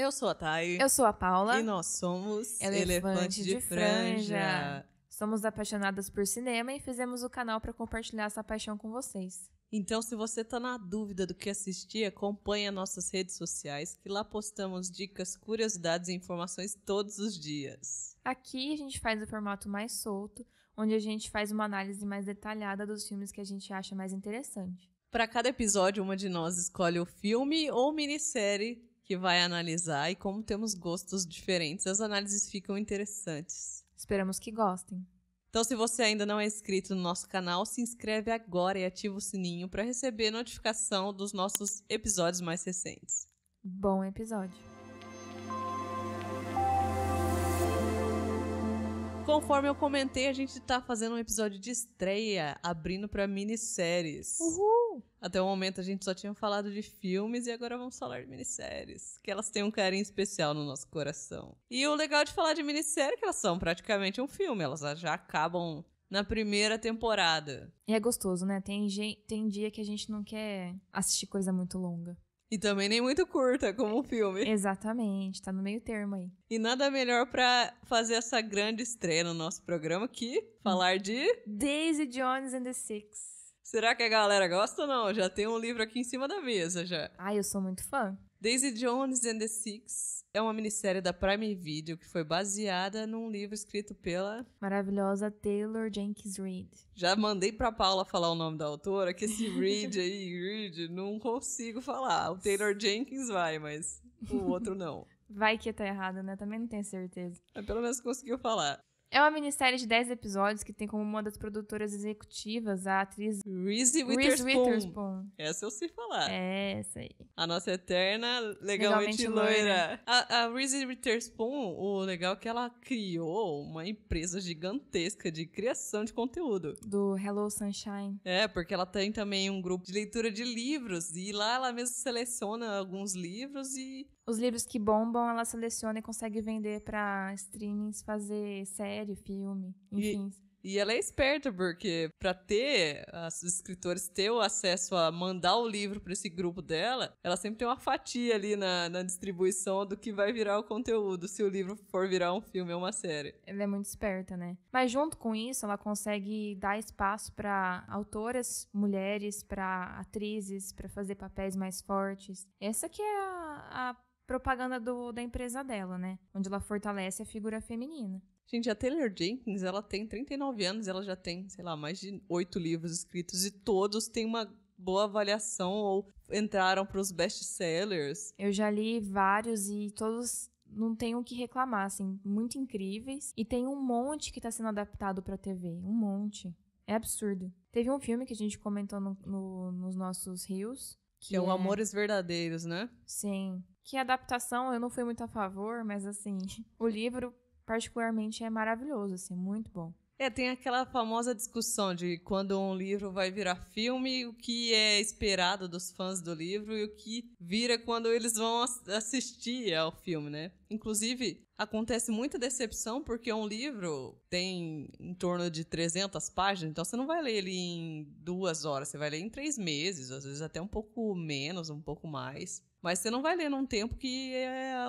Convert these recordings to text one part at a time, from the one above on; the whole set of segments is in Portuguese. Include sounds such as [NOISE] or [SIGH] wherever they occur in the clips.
Eu sou a Thay. Eu sou a Paula. E nós somos Elefante, Elefante de, de franja. franja. Somos apaixonadas por cinema e fizemos o canal para compartilhar essa paixão com vocês. Então, se você está na dúvida do que assistir, acompanhe nossas redes sociais, que lá postamos dicas, curiosidades e informações todos os dias. Aqui a gente faz o formato mais solto, onde a gente faz uma análise mais detalhada dos filmes que a gente acha mais interessante. Para cada episódio, uma de nós escolhe o filme ou minissérie que vai analisar e como temos gostos diferentes, as análises ficam interessantes. Esperamos que gostem. Então, se você ainda não é inscrito no nosso canal, se inscreve agora e ativa o sininho para receber notificação dos nossos episódios mais recentes. Bom episódio! Conforme eu comentei, a gente está fazendo um episódio de estreia, abrindo para minisséries. Uhul! Até o momento a gente só tinha falado de filmes e agora vamos falar de minisséries, que elas têm um carinho especial no nosso coração. E o legal de falar de minissérie é que elas são praticamente um filme, elas já acabam na primeira temporada. E é gostoso, né? Tem, tem dia que a gente não quer assistir coisa muito longa. E também nem muito curta, como um filme. Exatamente, tá no meio termo aí. E nada melhor para fazer essa grande estreia no nosso programa que falar de... Daisy Jones and the Six. Será que a galera gosta ou não? Já tem um livro aqui em cima da mesa já. Ai, eu sou muito fã. Daisy Jones and the Six é uma minissérie da Prime Video que foi baseada num livro escrito pela maravilhosa Taylor Jenkins Reid. Já mandei pra Paula falar o nome da autora, que esse Reid aí, [LAUGHS] Reid, não consigo falar. O Taylor Jenkins vai, mas o outro não. Vai que tá errado, né? Também não tenho certeza. Mas pelo menos conseguiu falar. É uma minissérie de 10 episódios que tem como uma das produtoras executivas a atriz Reese Witherspoon. Witherspoon. Essa eu sei falar. É, essa aí. A nossa eterna legalmente, legalmente loira. loira. A, a Reese Witherspoon, o legal é que ela criou uma empresa gigantesca de criação de conteúdo. Do Hello Sunshine. É, porque ela tem também um grupo de leitura de livros e lá ela mesmo seleciona alguns livros e os livros que bombam, ela seleciona e consegue vender para streamings fazer série, filme, enfim. E, e ela é esperta, porque para ter os escritores ter o acesso a mandar o livro para esse grupo dela, ela sempre tem uma fatia ali na, na distribuição do que vai virar o conteúdo, se o livro for virar um filme ou uma série. Ela é muito esperta, né? Mas junto com isso, ela consegue dar espaço para autoras mulheres, para atrizes, para fazer papéis mais fortes. Essa que é a, a propaganda do, da empresa dela, né? Onde ela fortalece a figura feminina. Gente, a Taylor Jenkins, ela tem 39 anos, ela já tem, sei lá, mais de oito livros escritos e todos têm uma boa avaliação ou entraram para os best-sellers. Eu já li vários e todos não tem o que reclamar, assim, muito incríveis. E tem um monte que está sendo adaptado para TV, um monte. É absurdo. Teve um filme que a gente comentou no, no, nos nossos rios. Que, é que é o Amores Verdadeiros, né? Sim que a adaptação eu não fui muito a favor, mas assim, [LAUGHS] o livro particularmente é maravilhoso, assim, muito bom. É, tem aquela famosa discussão de quando um livro vai virar filme, o que é esperado dos fãs do livro e o que vira quando eles vão assistir ao filme, né? Inclusive, acontece muita decepção porque um livro tem em torno de 300 páginas, então você não vai ler ele em duas horas, você vai ler em três meses, às vezes até um pouco menos, um pouco mais. Mas você não vai ler num tempo que é a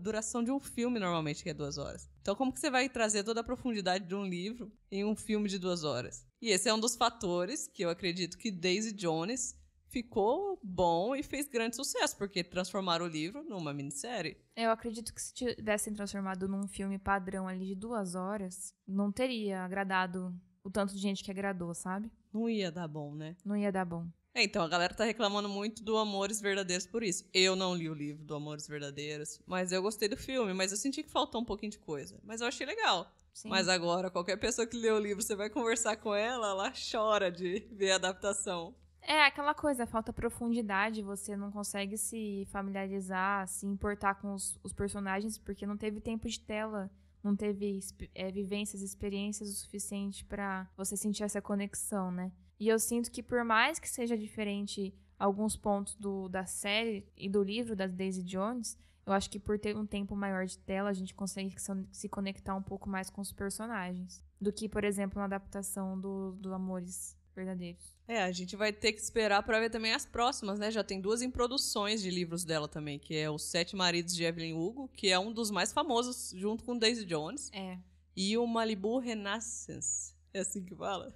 duração de um filme, normalmente, que é duas horas. Então, como que você vai trazer toda a profundidade de um livro em um filme de duas horas? E esse é um dos fatores que eu acredito que Daisy Jones ficou bom e fez grande sucesso, porque transformaram o livro numa minissérie. Eu acredito que se tivessem transformado num filme padrão ali de duas horas, não teria agradado o tanto de gente que agradou, sabe? Não ia dar bom, né? Não ia dar bom. É, então, a galera tá reclamando muito do Amores Verdadeiros por isso. Eu não li o livro do Amores Verdadeiros, mas eu gostei do filme, mas eu senti que faltou um pouquinho de coisa. Mas eu achei legal. Sim. Mas agora, qualquer pessoa que lê o livro, você vai conversar com ela, ela chora de ver a adaptação. É aquela coisa, falta profundidade, você não consegue se familiarizar, se importar com os, os personagens, porque não teve tempo de tela não teve é, vivências, experiências o suficiente para você sentir essa conexão, né? E eu sinto que por mais que seja diferente alguns pontos do, da série e do livro da Daisy Jones, eu acho que por ter um tempo maior de tela, a gente consegue se conectar um pouco mais com os personagens. Do que, por exemplo, na adaptação do, do Amores Verdadeiros. É, a gente vai ter que esperar para ver também as próximas, né? Já tem duas em produções de livros dela também, que é Os Sete Maridos de Evelyn Hugo, que é um dos mais famosos, junto com Daisy Jones. É. E o Malibu Renaissance. É assim que fala?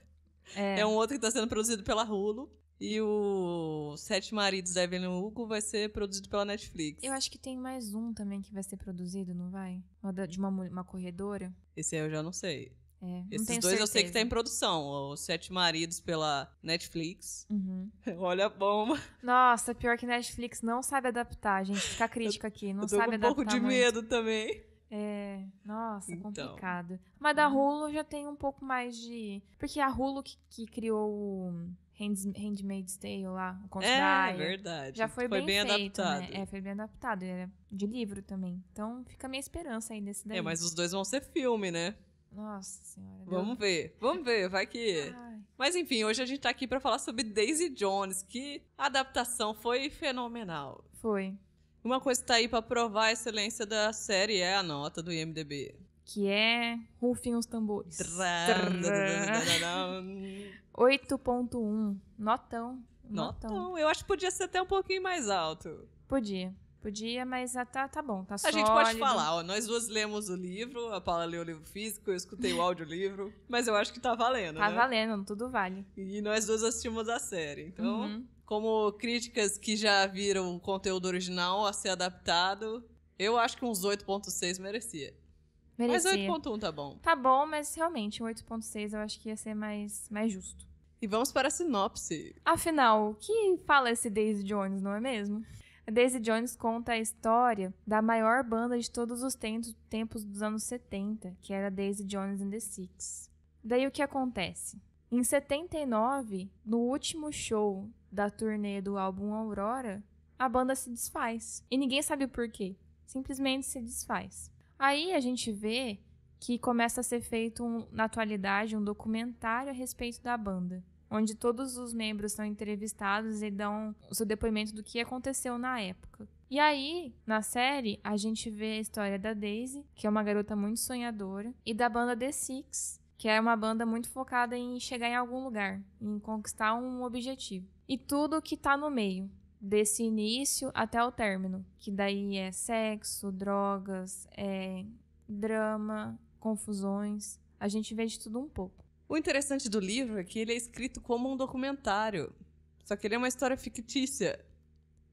É. é um outro que tá sendo produzido pela Hulu. E o Sete Maridos da Evelyn Hugo vai ser produzido pela Netflix. Eu acho que tem mais um também que vai ser produzido, não vai? De uma, uma corredora? Esse aí eu já não sei. É, Esses dois certeza. eu sei que tá em produção. O Sete Maridos pela Netflix. Uhum. [LAUGHS] Olha a bomba. Nossa, pior que Netflix não sabe adaptar, gente. Fica a [LAUGHS] crítica aqui. Não sabe adaptar. Eu tô com um pouco de muito. medo também. É, nossa, então. complicado. Mas da Hulu uhum. já tem um pouco mais de. Porque a Hulu que, que criou o Handmaid's Tale lá, o conto é, da Aya, verdade. Já foi, foi bem, bem feito, né? adaptado. Né? É, foi bem adaptado. Era de livro também. Então fica a minha esperança aí nesse. É, daí. É, mas os dois vão ser filme, né? Nossa senhora. Vamos ver, vamos ver, vai que. Mas enfim, hoje a gente tá aqui para falar sobre Daisy Jones, que a adaptação foi fenomenal. Foi. Uma coisa que tá aí para provar a excelência da série é a nota do IMDb. Que é Rufem os tambores. 8.1. [LAUGHS] Notão. Notão. Notão. Eu acho que podia ser até um pouquinho mais alto. Podia. Podia, mas tá, tá bom, tá sólido. A gente pode falar, ó, nós duas lemos o livro, a Paula leu o livro físico, eu escutei o audiolivro, mas eu acho que tá valendo, Tá né? valendo, tudo vale. E nós duas assistimos a série, então... Uhum como críticas que já viram o conteúdo original a ser adaptado, eu acho que uns 8.6 merecia. Merecia. Mas 8.1 tá bom. Tá bom, mas realmente, um 8.6 eu acho que ia ser mais, mais justo. E vamos para a sinopse. Afinal, o que fala esse Daisy Jones, não é mesmo? A Daisy Jones conta a história da maior banda de todos os tempos dos anos 70, que era Daisy Jones and the Six. Daí o que acontece? Em 79, no último show da turnê do álbum Aurora, a banda se desfaz. E ninguém sabe o porquê. Simplesmente se desfaz. Aí a gente vê que começa a ser feito, um, na atualidade, um documentário a respeito da banda. Onde todos os membros são entrevistados e dão o seu depoimento do que aconteceu na época. E aí, na série, a gente vê a história da Daisy, que é uma garota muito sonhadora, e da banda The Six, que é uma banda muito focada em chegar em algum lugar, em conquistar um objetivo e tudo que está no meio, desse início até o término, que daí é sexo, drogas, é drama, confusões. A gente vê de tudo um pouco. O interessante do livro é que ele é escrito como um documentário, só que ele é uma história fictícia.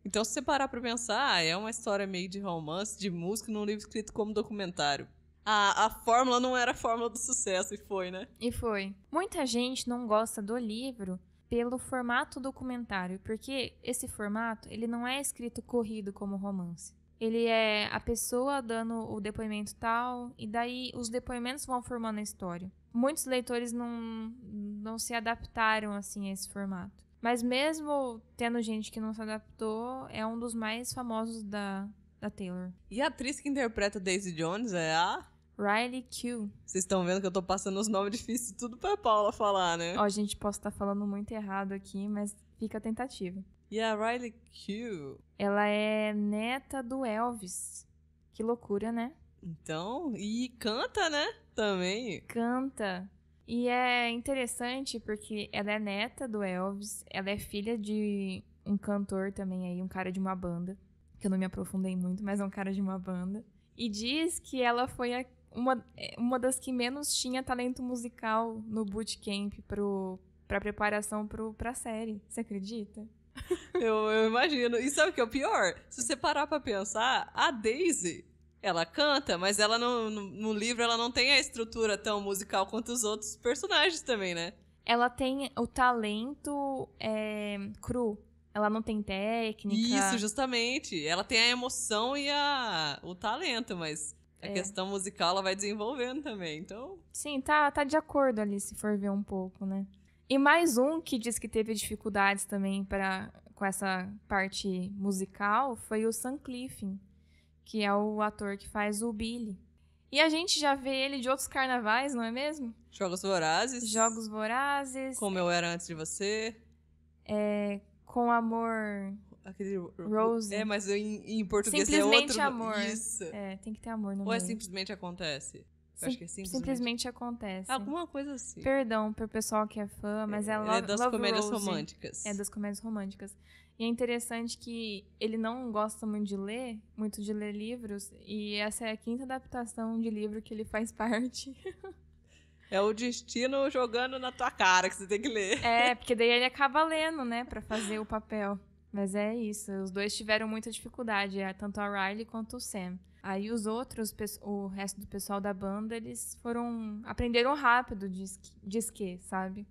Então, se você parar para pensar, ah, é uma história meio de romance, de música, num livro escrito como documentário. A, a fórmula não era a fórmula do sucesso, e foi, né? E foi. Muita gente não gosta do livro pelo formato documentário, porque esse formato, ele não é escrito corrido como romance. Ele é a pessoa dando o depoimento tal, e daí os depoimentos vão formando a história. Muitos leitores não, não se adaptaram assim a esse formato. Mas mesmo tendo gente que não se adaptou, é um dos mais famosos da, da Taylor. E a atriz que interpreta Daisy Jones é a Riley Q. Vocês estão vendo que eu tô passando os nomes difíceis tudo pra Paula falar, né? Ó, gente, posso estar tá falando muito errado aqui, mas fica a tentativa. E a Riley Q? Ela é neta do Elvis. Que loucura, né? Então, e canta, né? Também. Canta. E é interessante porque ela é neta do Elvis, ela é filha de um cantor também aí, um cara de uma banda, que eu não me aprofundei muito, mas é um cara de uma banda. E diz que ela foi a uma, é, uma das que menos tinha talento musical no bootcamp pro, pra preparação pro, pra série. Você acredita? [LAUGHS] Eu, eu imagino. E sabe o que é o pior? Se você parar pra pensar, a Daisy, ela canta, mas ela no, no livro ela não tem a estrutura tão musical quanto os outros personagens também, né? Ela tem o talento é, cru. Ela não tem técnica. Isso, justamente. Ela tem a emoção e a, o talento, mas a é. questão musical ela vai desenvolvendo também, então. Sim, tá, tá de acordo ali, se for ver um pouco, né? E mais um que diz que teve dificuldades também para com essa parte musical foi o Sam Cliffin, que é o ator que faz o Billy. E a gente já vê ele de outros carnavais, não é mesmo? Jogos Vorazes. Jogos Vorazes. Como eu era antes de você. É, com amor Aquele Rose. É, mas em, em português é outro. Simplesmente amor. Isso. É, tem que ter amor no Ou é simplesmente acontece? Sim, acho que é simplesmente. simplesmente acontece. Alguma coisa assim. Perdão pro pessoal que é fã, mas é, é, Love, é das Love comédias Rose. românticas. É das comédias românticas. E é interessante que ele não gosta muito de ler, muito de ler livros, e essa é a quinta adaptação de livro que ele faz [LAUGHS] parte. É o destino jogando na tua cara que você tem que ler. É, porque daí ele acaba lendo, né, para fazer o papel. Mas é isso, os dois tiveram muita dificuldade, é, tanto a Riley quanto o Sam. Aí os outros, o resto do pessoal da banda, eles foram. aprenderam rápido, de esquecer que sabe?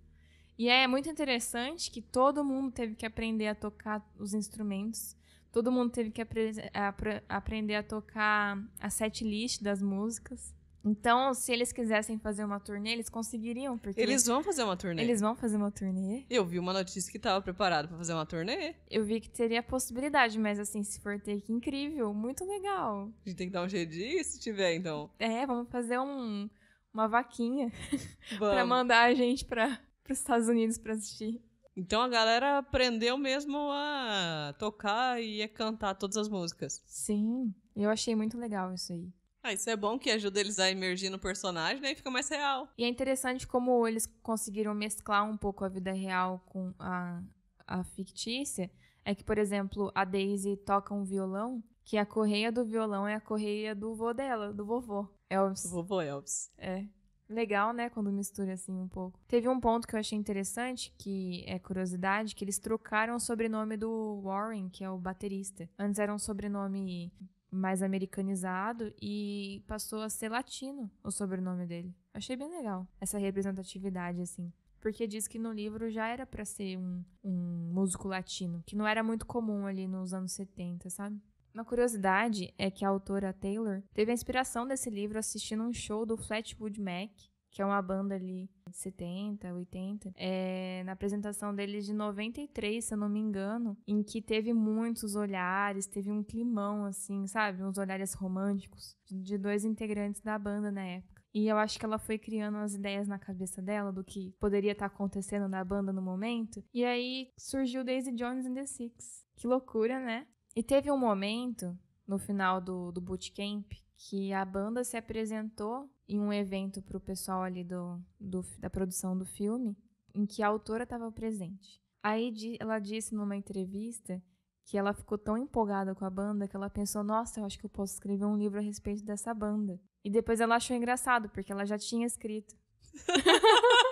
E é muito interessante que todo mundo teve que aprender a tocar os instrumentos, todo mundo teve que apre, a, aprender a tocar a set list das músicas. Então, se eles quisessem fazer uma turnê, eles conseguiriam, porque... Eles vão fazer uma turnê. Eles vão fazer uma turnê. Eu vi uma notícia que tava preparado para fazer uma turnê. Eu vi que teria possibilidade, mas assim, se for take incrível, muito legal. A gente tem que dar um jeito se tiver, então. É, vamos fazer um, uma vaquinha [LAUGHS] para mandar a gente para os Estados Unidos para assistir. Então a galera aprendeu mesmo a tocar e a cantar todas as músicas. Sim, eu achei muito legal isso aí. Ah, isso é bom que ajuda eles a emergir no personagem, né? E fica mais real. E é interessante como eles conseguiram mesclar um pouco a vida real com a, a fictícia. É que, por exemplo, a Daisy toca um violão, que a correia do violão é a correia do vô dela, do vovô. Elvis. Vovô Elvis. É. Legal, né? Quando mistura assim um pouco. Teve um ponto que eu achei interessante, que é curiosidade, que eles trocaram o sobrenome do Warren, que é o baterista. Antes era um sobrenome mais americanizado e passou a ser latino o sobrenome dele. Achei bem legal essa representatividade, assim. Porque diz que no livro já era para ser um, um músico latino, que não era muito comum ali nos anos 70, sabe? Uma curiosidade é que a autora Taylor teve a inspiração desse livro assistindo um show do Flatwood Mac, que é uma banda ali 70, 80, é, na apresentação deles de 93, se eu não me engano, em que teve muitos olhares, teve um climão, assim, sabe? Uns olhares românticos de dois integrantes da banda na época. E eu acho que ela foi criando as ideias na cabeça dela do que poderia estar tá acontecendo na banda no momento. E aí surgiu Daisy Jones and the Six. Que loucura, né? E teve um momento no final do, do bootcamp que a banda se apresentou em um evento para o pessoal ali do, do, da produção do filme, em que a autora estava presente. Aí ela disse numa entrevista que ela ficou tão empolgada com a banda que ela pensou: nossa, eu acho que eu posso escrever um livro a respeito dessa banda. E depois ela achou engraçado, porque ela já tinha escrito. [LAUGHS]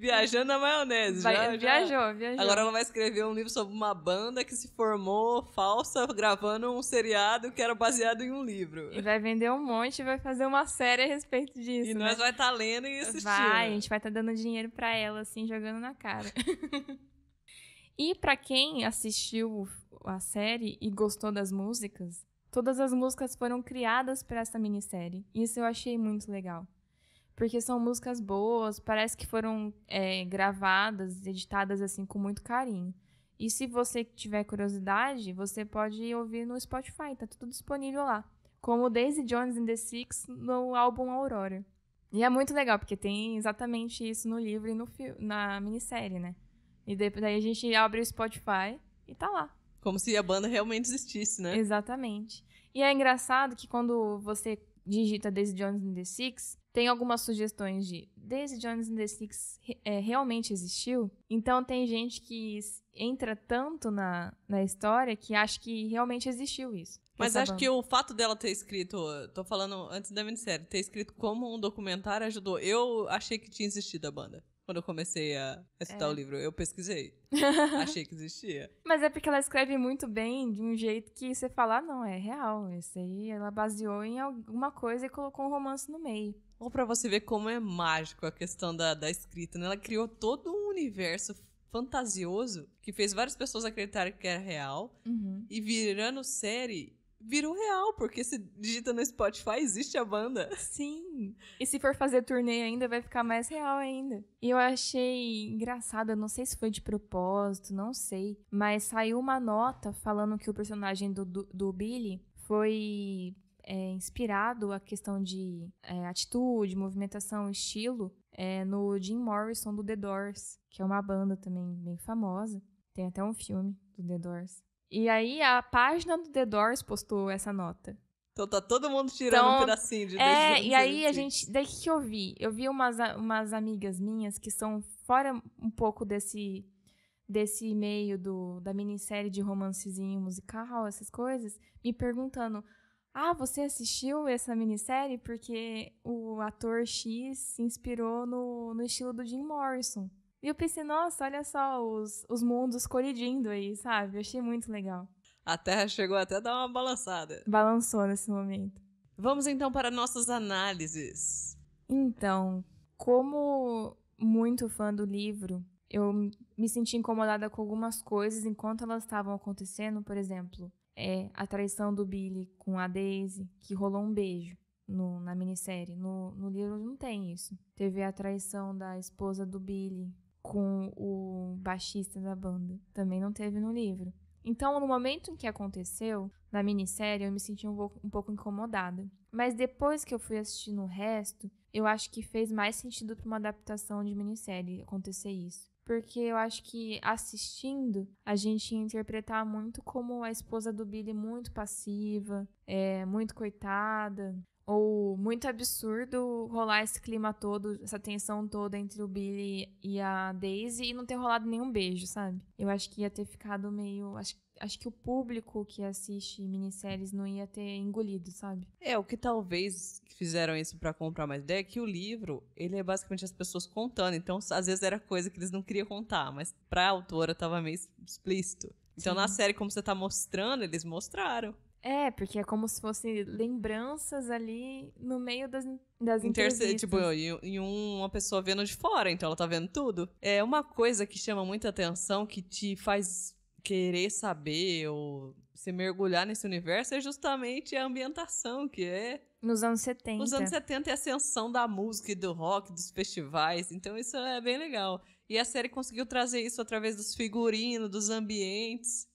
Viajando na maionese. Vai, já, viajou, já. viajou. Agora ela vai escrever um livro sobre uma banda que se formou falsa gravando um seriado que era baseado em um livro. E vai vender um monte e vai fazer uma série a respeito disso. E né? nós vai estar tá lendo e assistindo. Vai, a gente vai estar tá dando dinheiro para ela, assim, jogando na cara. [LAUGHS] e para quem assistiu a série e gostou das músicas, todas as músicas foram criadas para essa minissérie. Isso eu achei muito legal porque são músicas boas, parece que foram é, gravadas, editadas assim com muito carinho. E se você tiver curiosidade, você pode ouvir no Spotify, tá tudo disponível lá. Como Daisy Jones and the Six no álbum Aurora. E é muito legal, porque tem exatamente isso no livro e no na minissérie, né? E depois daí a gente abre o Spotify e tá lá. Como se a banda realmente existisse, né? Exatamente. E é engraçado que quando você digita Daisy Jones and the Six, tem algumas sugestões de Daisy Jones and the Six é, realmente existiu? Então tem gente que entra tanto na, na história que acha que realmente existiu isso. Mas acho que o fato dela ter escrito, tô falando antes da minissérie, ter escrito como um documentário ajudou. Eu achei que tinha existido a banda quando eu comecei a estudar é. o livro. Eu pesquisei. [LAUGHS] Achei que existia. Mas é porque ela escreve muito bem, de um jeito que você falar, ah, não, é real. Isso aí ela baseou em alguma coisa e colocou um romance no meio. Ou para você ver como é mágico a questão da, da escrita, né? Ela criou todo um universo fantasioso que fez várias pessoas acreditarem que era real. Uhum. E virando série, virou real, porque se digita no Spotify, existe a banda. [LAUGHS] Sim. E se for fazer turnê ainda, vai ficar mais real ainda. E eu achei engraçado, eu não sei se foi de propósito, não sei. Mas saiu uma nota falando que o personagem do, do, do Billy foi. É, inspirado a questão de é, atitude, movimentação, estilo, é, no Jim Morrison do The Doors, que é uma banda também bem famosa. Tem até um filme do The Doors. E aí a página do The Doors postou essa nota. Então tá todo mundo tirando então, um pedacinho de É, e aí a gente. Daí que eu vi? Eu vi umas, umas amigas minhas que são fora um pouco desse desse meio do, da minissérie de romancezinho musical, essas coisas, me perguntando: Ah, você assistiu essa minissérie? Porque o ator X se inspirou no, no estilo do Jim Morrison. E eu pensei, nossa, olha só os, os mundos colidindo aí, sabe? Eu achei muito legal. A Terra chegou até a dar uma balançada. Balançou nesse momento. Vamos então para nossas análises. Então, como muito fã do livro, eu me senti incomodada com algumas coisas enquanto elas estavam acontecendo, por exemplo, é a traição do Billy com a Daisy, que rolou um beijo no, na minissérie. No, no livro não tem isso. Teve a traição da esposa do Billy com o baixista da banda. Também não teve no livro. Então, no momento em que aconteceu, na minissérie, eu me senti um pouco, um pouco incomodada. Mas depois que eu fui assistindo o resto, eu acho que fez mais sentido para uma adaptação de minissérie acontecer isso. Porque eu acho que assistindo, a gente ia interpretar muito como a esposa do Billy muito passiva, é, muito coitada, ou muito absurdo rolar esse clima todo, essa tensão toda entre o Billy e a Daisy e não ter rolado nenhum beijo, sabe? Eu acho que ia ter ficado meio. Acho, acho que o público que assiste minisséries não ia ter engolido, sabe? É, o que talvez fizeram isso para comprar mais ideia é que o livro, ele é basicamente as pessoas contando. Então, às vezes era coisa que eles não queriam contar, mas pra autora tava meio explícito. Então, Sim. na série, como você tá mostrando, eles mostraram. É, porque é como se fossem lembranças ali no meio das, das Interce Tipo, e, e, uma pessoa vendo de fora, então ela tá vendo tudo. É uma coisa que chama muita atenção, que te faz querer saber ou se mergulhar nesse universo é justamente a ambientação, que é... Nos anos 70. Nos anos 70 é a ascensão da música e do rock, dos festivais. Então isso é bem legal. E a série conseguiu trazer isso através dos figurinos, dos ambientes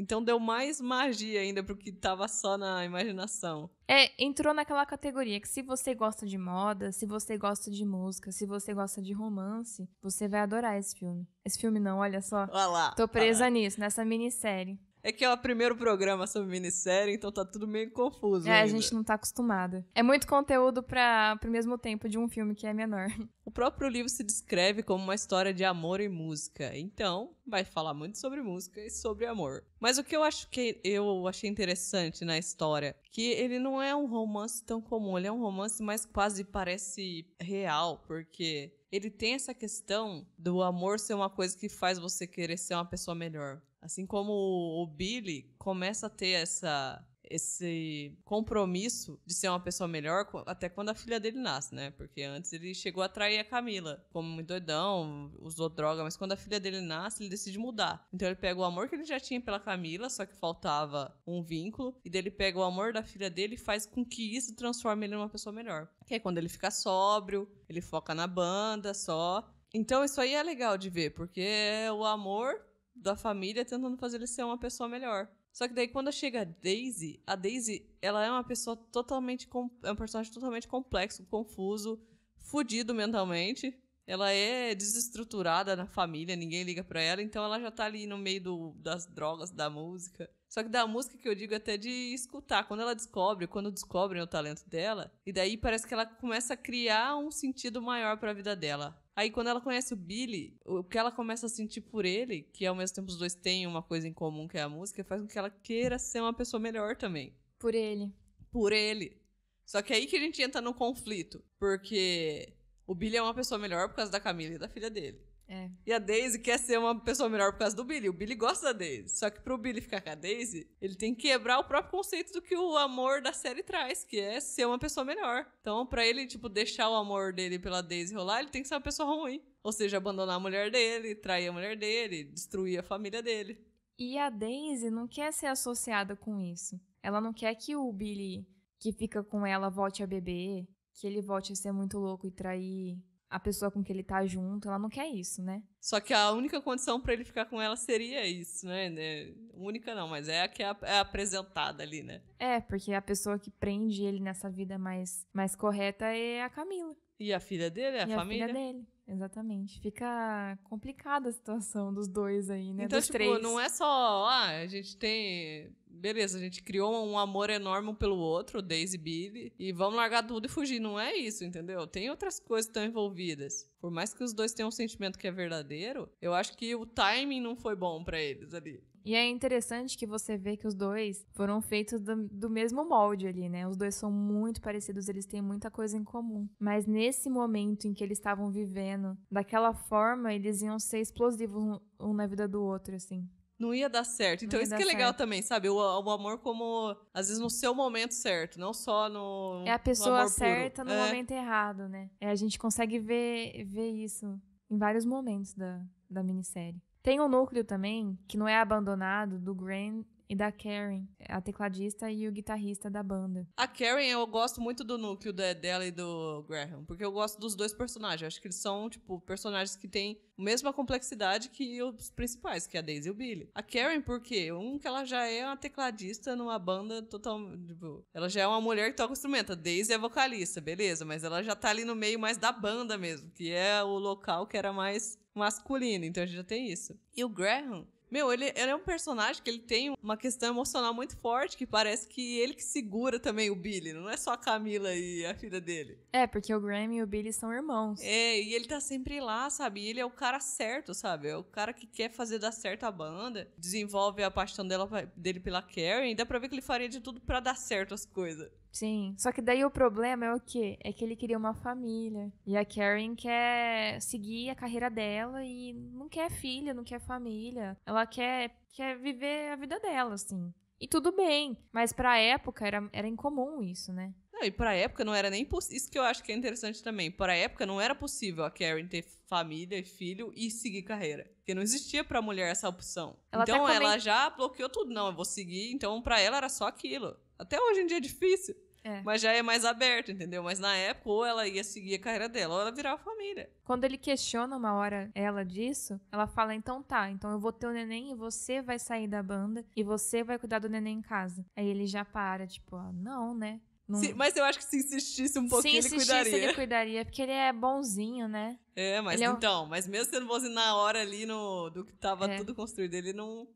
então deu mais magia ainda pro que tava só na imaginação. É, entrou naquela categoria que se você gosta de moda, se você gosta de música, se você gosta de romance, você vai adorar esse filme. Esse filme não, olha só. Olha lá. Tô presa nisso, nessa minissérie. É que é o primeiro programa sobre minissérie, então tá tudo meio confuso. É, ainda. a gente não tá acostumada. É muito conteúdo para o mesmo tempo de um filme que é menor. [LAUGHS] O próprio livro se descreve como uma história de amor e música, então vai falar muito sobre música e sobre amor. Mas o que eu acho que eu achei interessante na história, que ele não é um romance tão comum, ele é um romance mais quase parece real, porque ele tem essa questão do amor ser uma coisa que faz você querer ser uma pessoa melhor. Assim como o Billy começa a ter essa esse compromisso de ser uma pessoa melhor até quando a filha dele nasce, né? Porque antes ele chegou a trair a Camila, como muito doidão, usou droga, mas quando a filha dele nasce, ele decide mudar. Então ele pega o amor que ele já tinha pela Camila, só que faltava um vínculo, e dele pega o amor da filha dele e faz com que isso transforme ele numa pessoa melhor. Que é quando ele fica sóbrio, ele foca na banda só. Então isso aí é legal de ver, porque é o amor da família tentando fazer ele ser uma pessoa melhor. Só que daí quando chega a Daisy, a Daisy, ela é uma pessoa totalmente é um personagem totalmente complexo, confuso, fudido mentalmente. Ela é desestruturada na família, ninguém liga para ela, então ela já tá ali no meio do, das drogas, da música. Só que da música que eu digo é até de escutar. Quando ela descobre, quando descobrem o talento dela, e daí parece que ela começa a criar um sentido maior para a vida dela. Aí quando ela conhece o Billy, o que ela começa a sentir por ele, que ao mesmo tempo os dois têm uma coisa em comum que é a música, faz com que ela queira ser uma pessoa melhor também. Por ele. Por ele. Só que é aí que a gente entra no conflito, porque o Billy é uma pessoa melhor por causa da Camila e da filha dele. É. E a Daisy quer ser uma pessoa melhor por causa do Billy. O Billy gosta da Daisy. Só que pro Billy ficar com a Daisy, ele tem que quebrar o próprio conceito do que o amor da série traz, que é ser uma pessoa melhor. Então, para ele, tipo, deixar o amor dele pela Daisy rolar, ele tem que ser uma pessoa ruim. Ou seja, abandonar a mulher dele, trair a mulher dele, destruir a família dele. E a Daisy não quer ser associada com isso. Ela não quer que o Billy, que fica com ela, volte a beber, que ele volte a ser muito louco e trair a pessoa com que ele tá junto, ela não quer isso, né? Só que a única condição para ele ficar com ela seria isso, né? né? Única não, mas é a que é, é apresentada ali, né? É, porque a pessoa que prende ele nessa vida mais, mais correta é a Camila. E a filha dele, é a e família? A filha dele. Exatamente. Fica complicada a situação dos dois aí, né? Então, dos tipo, três. não é só, ah, a gente tem. Beleza, a gente criou um amor enorme um pelo outro, Daisy e Billy, e vamos largar tudo e fugir. Não é isso, entendeu? Tem outras coisas que estão envolvidas. Por mais que os dois tenham um sentimento que é verdadeiro, eu acho que o timing não foi bom para eles ali. E é interessante que você vê que os dois foram feitos do, do, mesmo molde ali, né? Os dois são muito parecidos, eles têm muita coisa em comum. Mas nesse momento em que eles estavam vivendo, daquela forma, eles iam ser explosivos um, na vida do outro, assim não ia dar certo. Então, isso que é legal também, sabe? O, o, amor como, às vezes, no seu momento certo, não só no. É a pessoa no certa puro. no é. momento errado, né? É, a gente consegue ver, ver isso em vários momentos da, da minissérie. Tem um núcleo também, que não é abandonado, do Graham e da Karen, a tecladista e o guitarrista da banda. A Karen, eu gosto muito do núcleo dela e do Graham, porque eu gosto dos dois personagens. Acho que eles são, tipo, personagens que têm a mesma complexidade que os principais, que é a Daisy e o Billy. A Karen, por quê? Um, que ela já é uma tecladista numa banda totalmente. Tipo, ela já é uma mulher que toca instrumento. A Daisy é vocalista, beleza, mas ela já tá ali no meio mais da banda mesmo, que é o local que era mais masculina, então a gente já tem isso. E o Graham, meu, ele, ele, é um personagem que ele tem uma questão emocional muito forte, que parece que ele que segura também o Billy, não é só a Camila e a filha dele. É, porque o Graham e o Billy são irmãos. É, e ele tá sempre lá, sabe? E ele é o cara certo, sabe? É o cara que quer fazer dar certo a banda, desenvolve a paixão dela, dele pela Karen, e dá pra ver que ele faria de tudo para dar certo as coisas. Sim. Só que daí o problema é o quê? É que ele queria uma família. E a Karen quer seguir a carreira dela e não quer filha, não quer família. Ela quer, quer viver a vida dela, assim. E tudo bem, mas pra época era, era incomum isso, né? E pra época não era nem possível. Isso que eu acho que é interessante também. Pra época não era possível a Karen ter família e filho e seguir carreira. Porque não existia pra mulher essa opção. Ela então ela já bloqueou tudo. Não, eu vou seguir. Então pra ela era só aquilo. Até hoje em dia é difícil. É. Mas já é mais aberto, entendeu? Mas na época, ou ela ia seguir a carreira dela, ou ela virava família. Quando ele questiona uma hora ela disso, ela fala: então tá, então eu vou ter o neném e você vai sair da banda e você vai cuidar do neném em casa. Aí ele já para, tipo, ah, não, né? Não... Se, mas eu acho que se insistisse um pouquinho, se insistisse, ele cuidaria. ele cuidaria, porque ele é bonzinho, né? É, mas ele é então, é mas mesmo sendo bonzinho na hora ali no, do que tava é. tudo construído, ele não,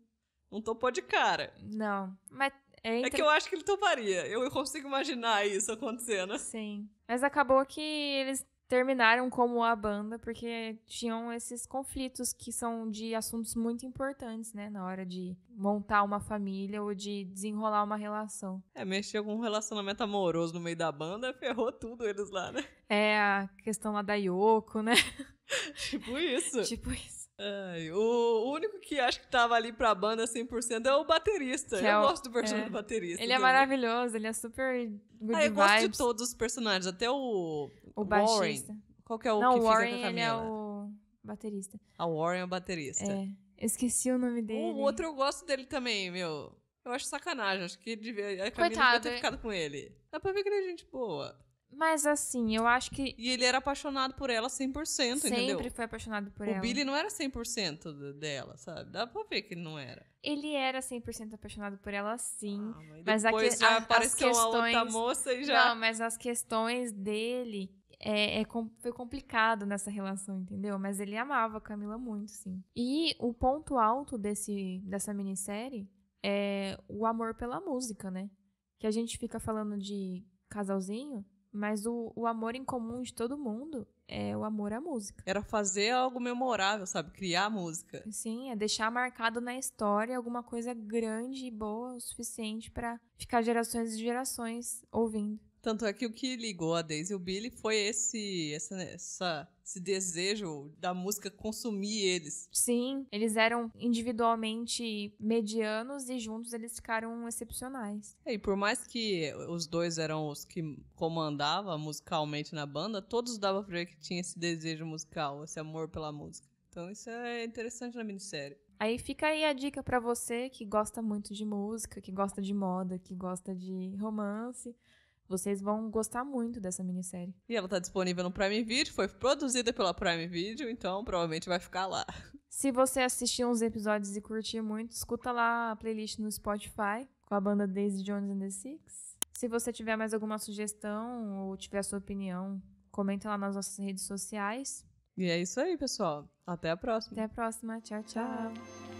não topou de cara. Não, mas... É, entre... é que eu acho que ele toparia. Eu consigo imaginar isso acontecendo. Sim. Mas acabou que eles terminaram como a banda porque tinham esses conflitos que são de assuntos muito importantes, né, na hora de montar uma família ou de desenrolar uma relação. É, mexer com um relacionamento amoroso no meio da banda ferrou tudo eles lá, né? É, a questão lá da Yoko, né? [LAUGHS] tipo isso. tipo isso. o único que acho que tava ali pra banda 100% é o baterista. Que eu é o, gosto do personagem é, do baterista. Ele também. é maravilhoso, ele é super good ah, eu vibes. gosto de todos os personagens, até o o baixista. Warren. Qual que é o Não, que o Warren, fica com a Camila? Ele é o baterista. A ah, Warren é o baterista. É. Eu esqueci o nome dele. O outro eu gosto dele também, meu. Eu acho sacanagem. Acho que ele devia, a Camila Coitado. devia ter ficado com ele. Dá pra ver que ele é gente boa. Mas assim, eu acho que. E ele era apaixonado por ela 100%, Sempre entendeu? Sempre foi apaixonado por o ela. O Billy não era 100% dela, sabe? Dá pra ver que ele não era. Ele era 100% apaixonado por ela, sim. Ah, mas depois mas a, já a, apareceu questões... uma outra moça e já. Não, mas as questões dele é, é, foi complicado nessa relação, entendeu? Mas ele amava a Camila muito, sim. E o ponto alto desse, dessa minissérie é o amor pela música, né? Que a gente fica falando de casalzinho, mas o, o amor em comum de todo mundo é o amor à música. Era fazer algo memorável, sabe? Criar música. Sim, é deixar marcado na história alguma coisa grande e boa o suficiente para ficar gerações e gerações ouvindo. Tanto é que o que ligou a Daisy e o Billy foi esse, essa, né, essa esse desejo da música consumir eles. Sim, eles eram individualmente medianos e juntos eles ficaram excepcionais. É, e por mais que os dois eram os que comandavam musicalmente na banda, todos davam pra ver que tinha esse desejo musical, esse amor pela música. Então isso é interessante na minissérie. Aí fica aí a dica para você que gosta muito de música, que gosta de moda, que gosta de romance vocês vão gostar muito dessa minissérie. E ela está disponível no Prime Video, foi produzida pela Prime Video, então provavelmente vai ficar lá. Se você assistir uns episódios e curtir muito, escuta lá a playlist no Spotify com a banda Daisy Jones and the Six. Se você tiver mais alguma sugestão ou tiver a sua opinião, comenta lá nas nossas redes sociais. E é isso aí, pessoal. Até a próxima. Até a próxima. Tchau, tchau. tchau.